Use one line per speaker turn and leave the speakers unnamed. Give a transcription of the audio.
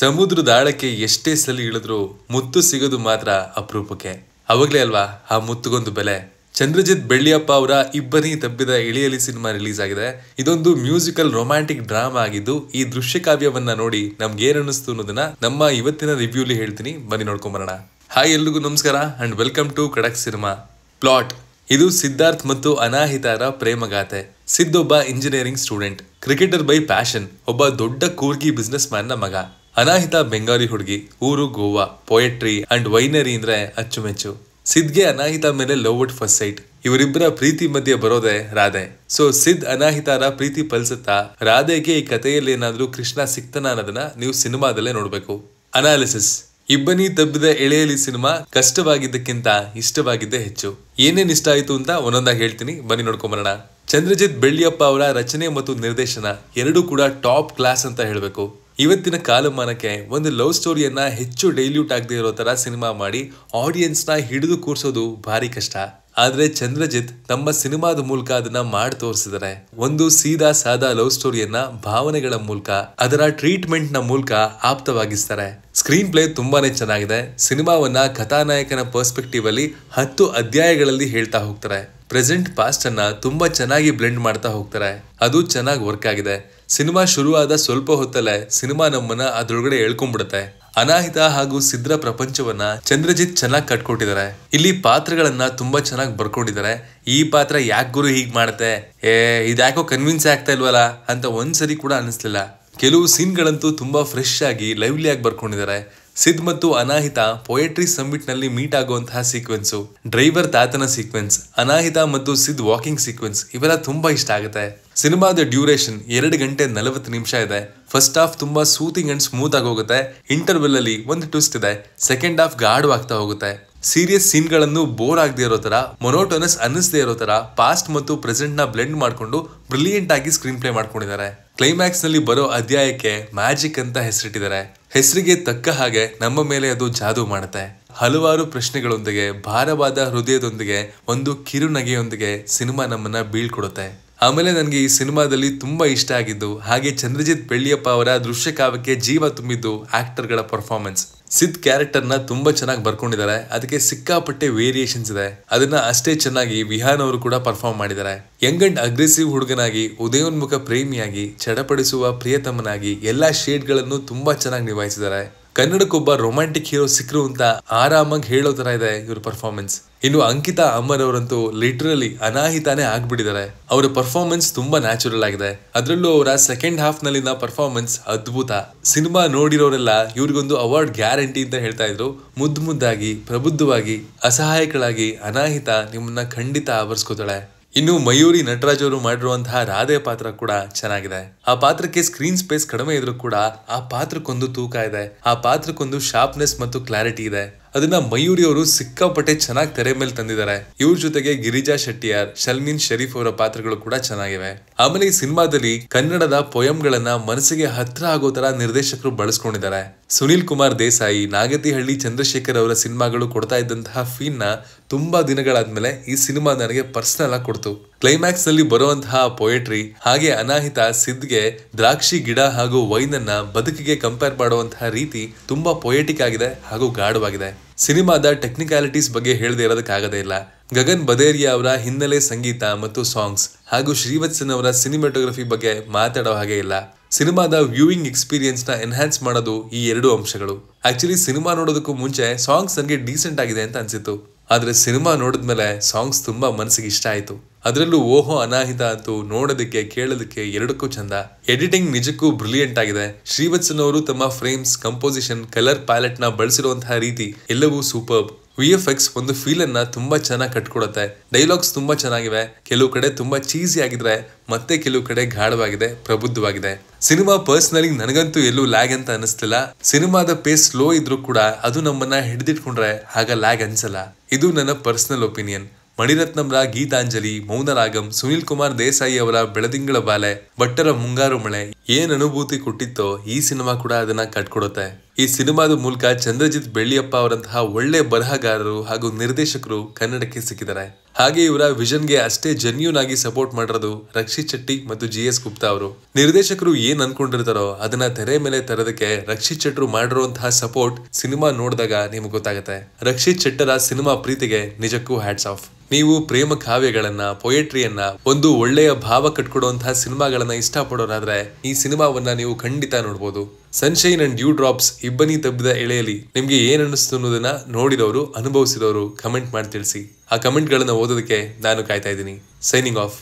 ಸಮುದ್ರದ ಆಳಕ್ಕೆ ಎಷ್ಟೇ ಸಲ ಇಳಿದ್ರು ಮುತ್ತು ಸಿಗೋದು ಮಾತ್ರ ಅಪರೂಪಕ್ಕೆ ಅವಾಗಲೇ ಅಲ್ವಾ ಆ ಮುತ್ತುಗೊಂದು ಬೆಲೆ ಚಂದ್ರಜಿತ್ ಬೆಳ್ಳಿಯಪ್ಪ ಅವರ ಇಬ್ಬನಿ ತಬ್ಬಿದ ಇಳಿಯಲಿ ಸಿನಿಮಾ ರಿಲೀಸ್ ಆಗಿದೆ ಇದೊಂದು ಮ್ಯೂಸಿಕಲ್ ರೊಮ್ಯಾಂಟಿಕ್ ಡ್ರಾಮಾ ಆಗಿದ್ದು ಈ ದೃಶ್ಯ ಕಾವ್ಯವನ್ನ ನೋಡಿ ನಮ್ಗೆ ಏನಿಸ್ತು ಅನ್ನೋದನ್ನ ನಮ್ಮ ಇವತ್ತಿನ ರಿವ್ಯೂಲಿ ಹೇಳ್ತೀನಿ ಬನ್ನಿ ನೋಡ್ಕೊಂಬರೋಣ ಹಾಯ್ ಎಲ್ರಿಗೂ ನಮಸ್ಕಾರ and welcome to Kadak cinema plot ಇದು ಸಿದ್ಧಾರ್ಥ್ ಮತ್ತು ಅನಾಹಿತಾರ ಪ್ರೇಮಗಾಥೆ ಸಿದ್ದೊಬ್ಬ engineering student cricketer by passion ಒಬ್ಬ ದೊಡ್ಡ ಕೂರ್ಗಿ ಬಿಸ್ನೆಸ್ ನ ಮಗ ಅನಾಹಿತ ಬೆಂಗಾಲಿ ಹುಡುಗಿ ಊರು ಗೋವಾ ಪೊಯೆಟ್ರಿ ಅಂಡ್ ವೈನರಿ ಅಂದ್ರೆ ಅಚ್ಚುಮೆಚ್ಚು ಸಿದ್ಗೆ ಅನಾಹಿತ ಮೇಲೆ ಲವ್ ಅಟ್ ಫಸ್ಟ್ ಸೈಟ್ ಇವರಿಬ್ಬರ ಪ್ರೀತಿ ಮಧ್ಯೆ ಬರೋದೆ ರಾಧೆ ಸೊ ಸಿದ್ ಅನಾಹಿತಾರ ಪ್ರೀತಿ ಫಲಿಸುತ್ತಾ ರಾಧೆಗೆ ಈ ಕಥೆಯಲ್ಲಿ ಏನಾದ್ರೂ ಕೃಷ್ಣ ಸಿಕ್ತನ ಅನ್ನೋದನ್ನ ನೀವು ಸಿನಿಮಾದಲ್ಲೇ ನೋಡಬೇಕು ಅನಾಲಿಸಿಸ್ ಇಬ್ಬನಿ ತಬ್ಬಿದ ಎಳೆಯಲಿ ಸಿನಿಮಾ ಕಷ್ಟವಾಗಿದ್ದಕ್ಕಿಂತ ಇಷ್ಟವಾಗಿದ್ದೇ ಹೆಚ್ಚು ಏನೇನ್ ಇಷ್ಟ ಆಯಿತು ಅಂತ ಒಂದೊಂದಾಗಿ ಹೇಳ್ತೀನಿ ಬನ್ನಿ ನೋಡ್ಕೊಂಬರೋಣ ಚಂದ್ರಜಿತ್ ಬೆಳ್ಳಿಯಪ್ಪ ಅವರ ರಚನೆ ಮತ್ತು ನಿರ್ದೇಶನ ಎರಡೂ ಕೂಡ ಟಾಪ್ ಕ್ಲಾಸ್ ಅಂತ ಹೇಳಬೇಕು ಇವತ್ತಿನ ಕಾಲಮಾನಕ್ಕೆ ಒಂದು ಲವ್ ಸ್ಟೋರಿಯನ್ನ ಹೆಚ್ಚು ಡೈಲ್ಯೂಟ್ ಆಗದೆ ಇರೋ ತರ ಸಿನಿಮಾ ಮಾಡಿ ಆಡಿಯನ್ಸ್ನ ಹಿಡಿದು ಕೂರಿಸೋದು ಭಾರಿ ಕಷ್ಟ ಆದರೆ ಚಂದ್ರಜಿತ್ ತಮ್ಮ ಸಿನಿಮಾದ ಮೂಲಕ ಅದನ್ನ ಮಾಡಿ ತೋರಿಸಿದರೆ ಒಂದು ಸೀದಾ ಸಾದಾ ಲವ್ ಸ್ಟೋರಿಯನ್ನ ಭಾವನೆಗಳ ಮೂಲಕ ಅದರ ಟ್ರೀಟ್ಮೆಂಟ್ ನ ಮೂಲಕ ಆಪ್ತವಾಗಿಸ್ತಾರೆ ಸ್ಕ್ರೀನ್ ಪ್ಲೇ ತುಂಬಾನೇ ಚೆನ್ನಾಗಿದೆ ಸಿನಿಮಾವನ್ನ ಕಥಾನಾಯಕನ ಪರ್ಸ್ಪೆಕ್ಟಿವ್ ಅಲ್ಲಿ ಹತ್ತು ಅಧ್ಯಾಯಗಳಲ್ಲಿ ಹೇಳ್ತಾ ಹೋಗ್ತಾರೆ ಪ್ರೆಸೆಂಟ್ ಪಾಸ್ಟ್ ಅನ್ನ ತುಂಬಾ ಚೆನ್ನಾಗಿ ಬ್ಲೆಂಡ್ ಮಾಡ್ತಾ ಹೋಗ್ತಾರೆ ಅದು ಚೆನ್ನಾಗಿ ವರ್ಕ್ ಆಗಿದೆ ಸಿನಿಮಾ ಶುರುವಾದ ಸ್ವಲ್ಪ ಹೊತ್ತಲ್ಲೇ ಸಿನಿಮಾ ನಮ್ಮನ್ನ ಅದ್ರೊಳಗಡೆ ಎಳ್ಕೊಂಡ್ಬಿಡುತ್ತೆ ಅನಾಹಿತ ಹಾಗೂ ಸಿದ್ರ ಪ್ರಪಂಚವನ್ನ ಚಂದ್ರಜಿತ್ ಚೆನ್ನಾಗಿ ಕಟ್ಕೊಟ್ಟಿದ್ದಾರೆ ಇಲ್ಲಿ ಪಾತ್ರಗಳನ್ನ ತುಂಬಾ ಚೆನ್ನಾಗಿ ಬರ್ಕೊಂಡಿದ್ದಾರೆ ಈ ಪಾತ್ರ ಯಾಕೆ ಗುರು ಹೀಗ್ ಮಾಡುತ್ತೆ ಏ ಇದ್ಯಾಕೋ ಕನ್ವಿನ್ಸ್ ಆಗ್ತಾ ಇಲ್ವಲ್ಲ ಅಂತ ಒಂದ್ಸರಿ ಕೂಡ ಅನಿಸ್ಲಿಲ್ಲ ಕೆಲವು ಸೀನ್ಗಳಂತೂ ತುಂಬಾ ಫ್ರೆಶ್ ಆಗಿ ಲೈವ್ಲಿ ಆಗಿ ಬರ್ಕೊಂಡಿದ್ದಾರೆ ಸಿದ್ ಮತ್ತು ಅನಾಹಿತ ಪೊಯೆಟ್ರಿ ನಲ್ಲಿ ಮೀಟ್ ಆಗುವಂತಹ ಸೀಕ್ವೆನ್ಸು ಡ್ರೈವರ್ ತಾತನ ಸೀಕ್ವೆನ್ಸ್ ಅನಾಹಿತ ಮತ್ತು ಸಿದ್ ವಾಕಿಂಗ್ ಸೀಕ್ವೆನ್ಸ್ ಇವೆಲ್ಲ ತುಂಬಾ ಇಷ್ಟ ಆಗುತ್ತೆ ಸಿನಿಮಾದ ಡ್ಯೂರೇಷನ್ ಎರಡು ಗಂಟೆ ನಲವತ್ತು ನಿಮಿಷ ಇದೆ ಫಸ್ಟ್ ಹಾಫ್ ತುಂಬಾ ಸೂತಿಂಗ್ ಅಂಡ್ ಸ್ಮೂತ್ ಆಗಿ ಹೋಗುತ್ತೆ ಇಂಟರ್ವೆಲ್ ಅಲ್ಲಿ ಒಂದು ಟ್ವಿಸ್ಟ್ ಇದೆ ಸೆಕೆಂಡ್ ಹಾಫ್ ಗಾರ್ಡ್ ಆಗ್ತಾ ಹೋಗುತ್ತೆ ಸೀರಿಯಸ್ ಸೀನ್ಗಳನ್ನು ಬೋರ್ ಆಗದೆ ಇರೋ ತರ ಮೊನೋಟೋನಸ್ ಅನ್ನಿಸದೇ ಇರೋ ತರ ಪಾಸ್ಟ್ ಮತ್ತು ಪ್ರೆಸೆಂಟ್ ನ ಬ್ಲೆಂಡ್ ಮಾಡಿಕೊಂಡು ಬ್ರಿಲಿಯಂಟ್ ಆಗಿ ಸ್ಕ್ರೀನ್ ಪ್ಲೇ ಮಾಡ್ಕೊಂಡಿದ್ದಾರೆ ಕ್ಲೈಮ್ಯಾಕ್ಸ್ ನಲ್ಲಿ ಬರೋ ಅಧ್ಯಾಯಕ್ಕೆ ಮ್ಯಾಜಿಕ್ ಅಂತ ಹೆಸರಿಟ್ಟಿದ್ದಾರೆ ಹೆಸರಿಗೆ ತಕ್ಕ ಹಾಗೆ ನಮ್ಮ ಮೇಲೆ ಅದು ಜಾದೂ ಮಾಡುತ್ತೆ ಹಲವಾರು ಪ್ರಶ್ನೆಗಳೊಂದಿಗೆ ಭಾರವಾದ ಹೃದಯದೊಂದಿಗೆ ಒಂದು ಕಿರುನಗೆಯೊಂದಿಗೆ ಸಿನಿಮಾ ನಮ್ಮನ್ನ ಬೀಳ್ಕೊಡುತ್ತೆ ಆಮೇಲೆ ನನಗೆ ಈ ಸಿನಿಮಾದಲ್ಲಿ ತುಂಬ ಇಷ್ಟ ಆಗಿದ್ದು ಹಾಗೆ ಚಂದ್ರಜಿತ್ ಬೆಳ್ಳಿಯಪ್ಪ ಅವರ ದೃಶ್ಯಕಾವ್ಯಕ್ಕೆ ಜೀವ ತುಂಬಿದ್ದು ಆಕ್ಟರ್ಗಳ ಪರ್ಫಾರ್ಮೆನ್ಸ್ ಸಿದ್ ನ ತುಂಬಾ ಚೆನ್ನಾಗಿ ಬರ್ಕೊಂಡಿದ್ದಾರೆ ಅದಕ್ಕೆ ಸಿಕ್ಕಾಪಟ್ಟೆ ವೇರಿಯೇಷನ್ಸ್ ಇದೆ ಅದನ್ನ ಅಷ್ಟೇ ಚೆನ್ನಾಗಿ ವಿಹಾನ್ ಅವರು ಕೂಡ ಪರ್ಫಾರ್ಮ್ ಮಾಡಿದ್ದಾರೆ ಯಂಗ್ ಅಂಡ್ ಅಗ್ರೆಸಿವ್ ಹುಡುಗನಾಗಿ ಉದಯೋನ್ಮುಖ ಪ್ರೇಮಿಯಾಗಿ ಚಡಪಡಿಸುವ ಪ್ರಿಯತಮನಾಗಿ ಎಲ್ಲಾ ಗಳನ್ನು ತುಂಬಾ ಚೆನ್ನಾಗಿ ನಿಭಾಯಿಸಿದ್ದಾರೆ ಕನ್ನಡಕ್ಕೊಬ್ಬ ರೊಮ್ಯಾಂಟಿಕ್ ಹೀರೋ ಸಿಕ್ಕರು ಅಂತ ಆರಾಮಾಗಿ ಹೇಳೋ ತರ ಇದೆ ಇವ್ರ ಪರ್ಫಾರ್ಮೆನ್ಸ್ ಇನ್ನು ಅಂಕಿತಾ ಅಮರ್ ಅವರಂತೂ ಲಿಟ್ರಲಿ ಅನಾಹಿತಾನೇ ಆಗ್ಬಿಟ್ಟಿದ್ದಾರೆ ಅವರ ಪರ್ಫಾರ್ಮೆನ್ಸ್ ತುಂಬಾ ನ್ಯಾಚುರಲ್ ಆಗಿದೆ ಅದರಲ್ಲೂ ಅವರ ಸೆಕೆಂಡ್ ಹಾಫ್ ನಲ್ಲಿನ ಪರ್ಫಾರ್ಮೆನ್ಸ್ ಅದ್ಭುತ ಸಿನಿಮಾ ನೋಡಿರೋರೆಲ್ಲ ಇವ್ರಿಗೊಂದು ಅವಾರ್ಡ್ ಗ್ಯಾರಂಟಿ ಅಂತ ಹೇಳ್ತಾ ಇದ್ರು ಮುದ್ದು ಮುದ್ದಾಗಿ ಪ್ರಬುದ್ಧವಾಗಿ ಅಸಹಾಯಕಳಾಗಿ ಅನಾಹಿತ ನಿಮ್ಮನ್ನ ಖಂಡಿತ ಆವರಿಸ್ಕೋತಾಳೆ ಇನ್ನು ಮಯೂರಿ ನಟರಾಜ್ ಅವರು ಮಾಡಿರುವಂತಹ ರಾಧೆ ಪಾತ್ರ ಕೂಡ ಚೆನ್ನಾಗಿದೆ ಆ ಪಾತ್ರಕ್ಕೆ ಸ್ಕ್ರೀನ್ ಸ್ಪೇಸ್ ಕಡಿಮೆ ಇದ್ರೂ ಕೂಡ ಆ ಪಾತ್ರಕ್ಕೊಂದು ತೂಕ ಇದೆ ಆ ಪಾತ್ರಕ್ಕೊಂದು ಶಾರ್ಪ್ನೆಸ್ ಮತ್ತು ಕ್ಲಾರಿಟಿ ಇದೆ ಅದನ್ನ ಮಯೂರಿ ಅವರು ಸಿಕ್ಕಾಪಟ್ಟೆ ಚೆನ್ನಾಗಿ ತೆರೆ ಮೇಲೆ ತಂದಿದ್ದಾರೆ ಇವ್ರ ಜೊತೆಗೆ ಗಿರಿಜಾ ಶೆಟ್ಟಿಯಾರ್ ಶಲ್ಮೀನ್ ಶರೀಫ್ ಅವರ ಪಾತ್ರಗಳು ಕೂಡ ಚೆನ್ನಾಗಿವೆ ಆಮೇಲೆ ಈ ಸಿನಿಮಾದಲ್ಲಿ ಕನ್ನಡದ ಪೊಯಂಗಳನ್ನ ಮನಸ್ಸಿಗೆ ಹತ್ರ ಆಗೋ ತರ ನಿರ್ದೇಶಕರು ಬಳಸ್ಕೊಂಡಿದ್ದಾರೆ ಸುನೀಲ್ ಕುಮಾರ್ ದೇಸಾಯಿ ನಾಗತಿಹಳ್ಳಿ ಚಂದ್ರಶೇಖರ್ ಅವರ ಸಿನಿಮಾಗಳು ಕೊಡ್ತಾ ಇದ್ದಂತಹ ಫೀನ್ನ ತುಂಬಾ ದಿನಗಳಾದ್ಮೇಲೆ ಈ ಸಿನಿಮಾ ನನಗೆ ಪರ್ಸನಲ್ ಆಗಿ ಕೊಡ್ತು ಕ್ಲೈಮ್ಯಾಕ್ಸ್ ನಲ್ಲಿ ಬರುವಂತಹ ಪೊಯೆಟ್ರಿ ಹಾಗೆ ಅನಾಹಿತ ಸಿದ್ಗೆ ದ್ರಾಕ್ಷಿ ಗಿಡ ಹಾಗೂ ವೈನನ್ನ ಬದುಕಿಗೆ ಕಂಪೇರ್ ಮಾಡುವಂತಹ ರೀತಿ ತುಂಬಾ ಪೊಯೆಟಿಕ್ ಆಗಿದೆ ಹಾಗೂ ಗಾಢವಾಗಿದೆ ಸಿನಿಮಾದ ಟೆಕ್ನಿಕಾಲಿಟೀಸ್ ಬಗ್ಗೆ ಹೇಳದೇ ಇರೋದಕ್ಕಾಗದೇ ಇಲ್ಲ ಗಗನ್ ಬದೇರಿಯಾ ಅವರ ಹಿನ್ನೆಲೆ ಸಂಗೀತ ಮತ್ತು ಸಾಂಗ್ಸ್ ಹಾಗೂ ಶ್ರೀವತ್ಸನ್ ಅವರ ಸಿನಿಮಾಟೋಗ್ರಫಿ ಬಗ್ಗೆ ಮಾತಾಡೋ ಹಾಗೆ ಇಲ್ಲ ಸಿನಿಮಾದ ವ್ಯೂವಿಂಗ್ ಎಕ್ಸ್ಪೀರಿಯನ್ಸ್ ನ ಎನ್ಹಾನ್ಸ್ ಮಾಡೋದು ಈ ಎರಡು ಅಂಶಗಳು ಆಕ್ಚುಲಿ ಸಿನಿಮಾ ನೋಡೋದಕ್ಕೂ ಮುಂಚೆ ಸಾಂಗ್ಸ್ ನನಗೆ ಡೀಸೆಂಟ್ ಆಗಿದೆ ಅಂತ ಅನ್ಸಿತ್ತು ಆದ್ರೆ ಸಿನಿಮಾ ನೋಡಿದ್ಮೇಲೆ ಸಾಂಗ್ಸ್ ತುಂಬಾ ಮನಸ್ಸಿಗೆ ಇಷ್ಟ ಆಯಿತು ಅದರಲ್ಲೂ ಓಹೋ ಅನಾಹಿತ ಅಂತೂ ನೋಡೋದಕ್ಕೆ ಕೇಳೋದಕ್ಕೆ ಎರಡಕ್ಕೂ ಚಂದ ಎಡಿಟಿಂಗ್ ನಿಜಕ್ಕೂ ಬ್ರಿಲಿಯಂಟ್ ಆಗಿದೆ ಶ್ರೀವತ್ಸನ್ ಅವರು ತಮ್ಮ ಫ್ರೇಮ್ಸ್ ಕಂಪೋಸಿಷನ್ ಕಲರ್ ಪ್ಯಾಲೆಟ್ ನ ಬಳಸಿರುವಂತಹ ರೀತಿ ಎಲ್ಲವೂ ಸೂಪರ್ಬ್ ವಿ ಎಫ್ ಎಕ್ಸ್ ಒಂದು ಫೀಲ್ ಅನ್ನ ತುಂಬಾ ಚೆನ್ನಾಗಿ ಕಟ್ಕೊಡುತ್ತೆ ಡೈಲಾಗ್ಸ್ ತುಂಬಾ ಚೆನ್ನಾಗಿವೆ ಕೆಲವು ಕಡೆ ತುಂಬಾ ಚೀಸಿ ಆಗಿದ್ರೆ ಮತ್ತೆ ಕೆಲವು ಕಡೆ ಗಾಢವಾಗಿದೆ ಪ್ರಬುದ್ಧವಾಗಿದೆ ಸಿನಿಮಾ ಪರ್ಸನಲಿ ನನಗಂತೂ ಎಲ್ಲೂ ಲ್ಯಾಗ್ ಅಂತ ಅನಿಸ್ತಿಲ್ಲ ಸಿನಿಮಾದ ಪೇಸ್ ಸ್ಲೋ ಇದ್ರು ಕೂಡ ಅದು ನಮ್ಮನ್ನ ಹಿಡಿದಿಟ್ಕೊಂಡ್ರೆ ಆಗ ಲ್ಯಾಗ್ ಅನ್ಸಲ್ಲ ಇದು ನನ್ನ ಪರ್ಸನಲ್ ಒಪಿನಿಯನ್ ಮಣಿರತ್ನಂರ ಗೀತಾಂಜಲಿ ಮೌನರಾಗಂ ಸುನಿಲ್ ಕುಮಾರ್ ದೇಸಾಯಿ ಅವರ ಬೆಳದಿಂಗಳ ಬಾಲೆ ಭಟ್ಟರ ಮುಂಗಾರು ಮಳೆ ಏನ್ ಅನುಭೂತಿ ಕೊಟ್ಟಿತ್ತೋ ಈ ಸಿನಿಮಾ ಕೂಡ ಅದನ್ನ ಕಟ್ಕೊಡುತ್ತೆ ಈ ಸಿನಿಮಾದ ಮೂಲಕ ಚಂದ್ರಜಿತ್ ಬೆಳ್ಳಿಯಪ್ಪ ಅವರಂತಹ ಒಳ್ಳೆ ಬರಹಗಾರರು ಹಾಗೂ ನಿರ್ದೇಶಕರು ಕನ್ನಡಕ್ಕೆ ಸಿಕ್ಕಿದ್ದಾರೆ ಹಾಗೆ ಇವರ ವಿಷನ್ಗೆ ಅಷ್ಟೇ ಜೆನ್ಯೂನ್ ಆಗಿ ಸಪೋರ್ಟ್ ಮಾಡಿರೋದು ರಕ್ಷಿತ್ ಶೆಟ್ಟಿ ಮತ್ತು ಜಿ ಎಸ್ ಗುಪ್ತಾ ಅವರು ನಿರ್ದೇಶಕರು ಏನ್ ಅನ್ಕೊಂಡಿರ್ತಾರೋ ಅದನ್ನ ತೆರೆ ಮೇಲೆ ತರೋದಕ್ಕೆ ರಕ್ಷಿತ್ ಶೆಟ್ಟರು ಮಾಡಿರುವಂತಹ ಸಪೋರ್ಟ್ ಸಿನಿಮಾ ನೋಡಿದಾಗ ನಿಮ್ಗೆ ಗೊತ್ತಾಗುತ್ತೆ ರಕ್ಷಿತ್ ಶೆಟ್ಟರ ಸಿನಿಮಾ ಪ್ರೀತಿಗೆ ನಿಜಕ್ಕೂ ಹ್ಯಾಟ್ಸ್ ಆಫ್ ನೀವು ಪ್ರೇಮ ಕಾವ್ಯಗಳನ್ನ ಪೊಯೆಟ್ರಿಯನ್ನ ಒಂದು ಒಳ್ಳೆಯ ಭಾವ ಕಟ್ಕೊಡುವಂತಹ ಸಿನಿಮಾಗಳನ್ನ ಇಷ್ಟಪಡೋರಾದ್ರೆ ಈ ಸಿನಿಮಾವನ್ನ ನೀವು ಖಂಡಿತ ನೋಡ್ಬೋದು ಸನ್ಶೈನ್ ಅಂಡ್ ಡ್ಯೂ ಡ್ರಾಪ್ಸ್ ಇಬ್ಬನಿ ತಬ್ಬಿದ ಎಳೆಯಲ್ಲಿ ನಿಮಗೆ ಏನ್ ಅನ್ನಿಸ್ತು ಅನ್ನೋದನ್ನ ನೋಡಿದವರು ಅನುಭವಿಸಿದವರು ಕಮೆಂಟ್ ಮಾಡಿ ತಿಳಿಸಿ ಆ ಕಮೆಂಟ್ಗಳನ್ನು ಓದೋದಕ್ಕೆ ನಾನು ಕಾಯ್ತಾ ಇದ್ದೀನಿ ಸೈನಿಂಗ್ ಆಫ್